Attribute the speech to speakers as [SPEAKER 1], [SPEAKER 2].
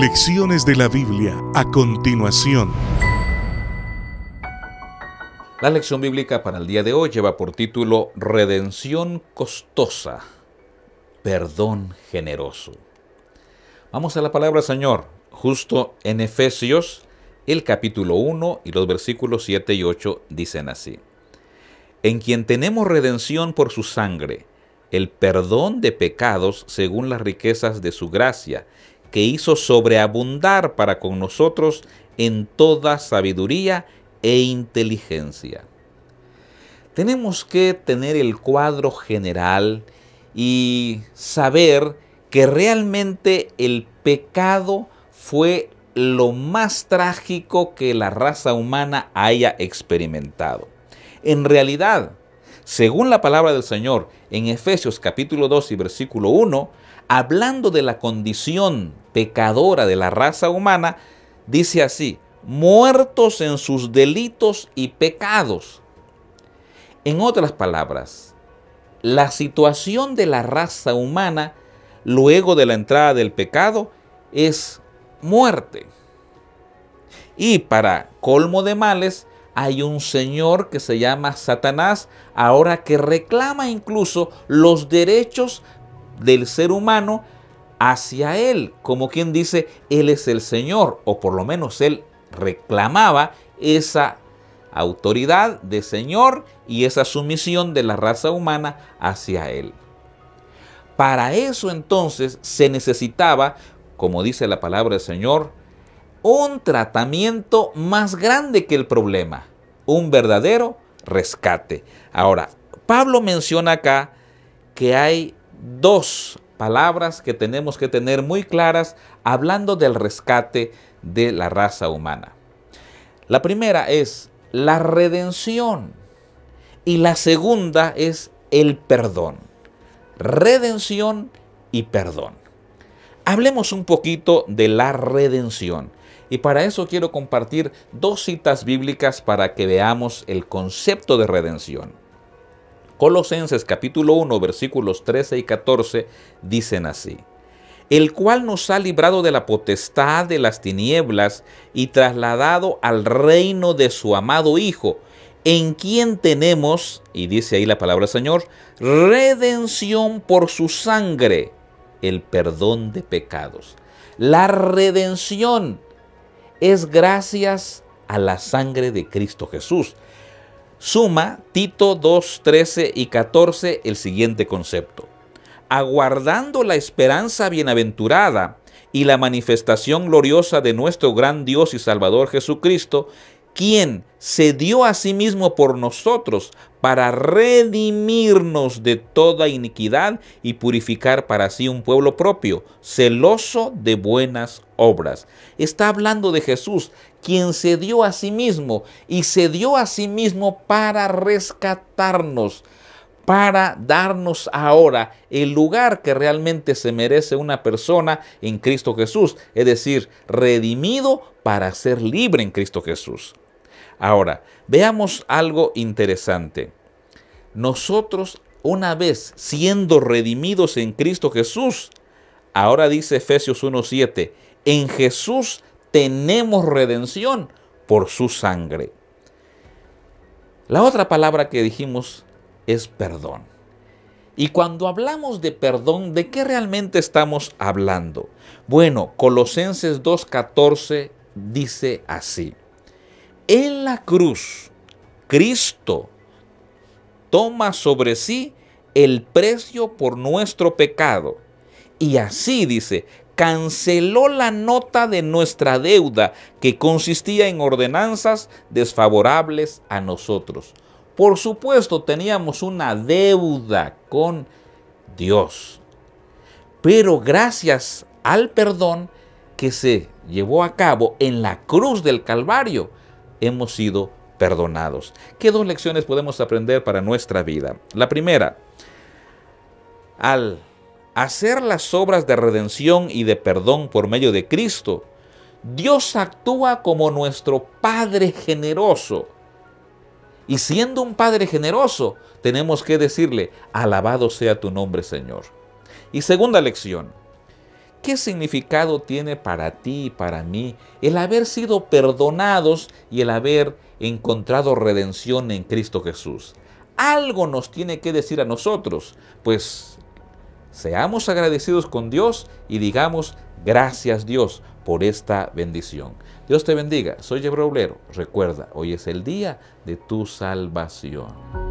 [SPEAKER 1] Lecciones de la Biblia a continuación. La lección bíblica para el día de hoy lleva por título Redención costosa, perdón generoso. Vamos a la palabra Señor, justo en Efesios, el capítulo 1 y los versículos 7 y 8 dicen así. En quien tenemos redención por su sangre, el perdón de pecados según las riquezas de su gracia, que hizo sobreabundar para con nosotros en toda sabiduría e inteligencia. Tenemos que tener el cuadro general y saber que realmente el pecado fue lo más trágico que la raza humana haya experimentado. En realidad, según la palabra del Señor en Efesios capítulo 2 y versículo 1, hablando de la condición pecadora de la raza humana, dice así, muertos en sus delitos y pecados. En otras palabras, la situación de la raza humana luego de la entrada del pecado es muerte. Y para colmo de males, hay un señor que se llama Satanás, ahora que reclama incluso los derechos del ser humano hacia Él, como quien dice, Él es el Señor, o por lo menos Él reclamaba esa autoridad de Señor y esa sumisión de la raza humana hacia Él. Para eso entonces se necesitaba, como dice la palabra del Señor, un tratamiento más grande que el problema, un verdadero rescate. Ahora, Pablo menciona acá que hay dos palabras que tenemos que tener muy claras hablando del rescate de la raza humana. La primera es la redención y la segunda es el perdón. Redención y perdón. Hablemos un poquito de la redención. Y para eso quiero compartir dos citas bíblicas para que veamos el concepto de redención. Colosenses capítulo 1 versículos 13 y 14 dicen así, el cual nos ha librado de la potestad de las tinieblas y trasladado al reino de su amado Hijo, en quien tenemos, y dice ahí la palabra Señor, redención por su sangre, el perdón de pecados. La redención es gracias a la sangre de Cristo Jesús. Suma Tito 2, 13 y 14 el siguiente concepto. Aguardando la esperanza bienaventurada y la manifestación gloriosa de nuestro gran Dios y Salvador Jesucristo, quien se dio a sí mismo por nosotros para redimirnos de toda iniquidad y purificar para sí un pueblo propio, celoso de buenas obras. Está hablando de Jesús, quien se dio a sí mismo y se dio a sí mismo para rescatarnos para darnos ahora el lugar que realmente se merece una persona en Cristo Jesús, es decir, redimido para ser libre en Cristo Jesús. Ahora, veamos algo interesante. Nosotros, una vez siendo redimidos en Cristo Jesús, ahora dice Efesios 1.7, en Jesús tenemos redención por su sangre. La otra palabra que dijimos es perdón. Y cuando hablamos de perdón, ¿de qué realmente estamos hablando? Bueno, Colosenses 2.14 dice así. En la cruz, Cristo toma sobre sí el precio por nuestro pecado. Y así dice, canceló la nota de nuestra deuda que consistía en ordenanzas desfavorables a nosotros. Por supuesto, teníamos una deuda con Dios. Pero gracias al perdón que se llevó a cabo en la cruz del Calvario, hemos sido perdonados. ¿Qué dos lecciones podemos aprender para nuestra vida? La primera, al hacer las obras de redención y de perdón por medio de Cristo, Dios actúa como nuestro Padre generoso. Y siendo un Padre generoso, tenemos que decirle, alabado sea tu nombre, Señor. Y segunda lección, ¿Qué significado tiene para ti y para mí el haber sido perdonados y el haber encontrado redención en Cristo Jesús? Algo nos tiene que decir a nosotros, pues seamos agradecidos con Dios y digamos gracias Dios por esta bendición. Dios te bendiga, soy Oblero. Recuerda, hoy es el día de tu salvación.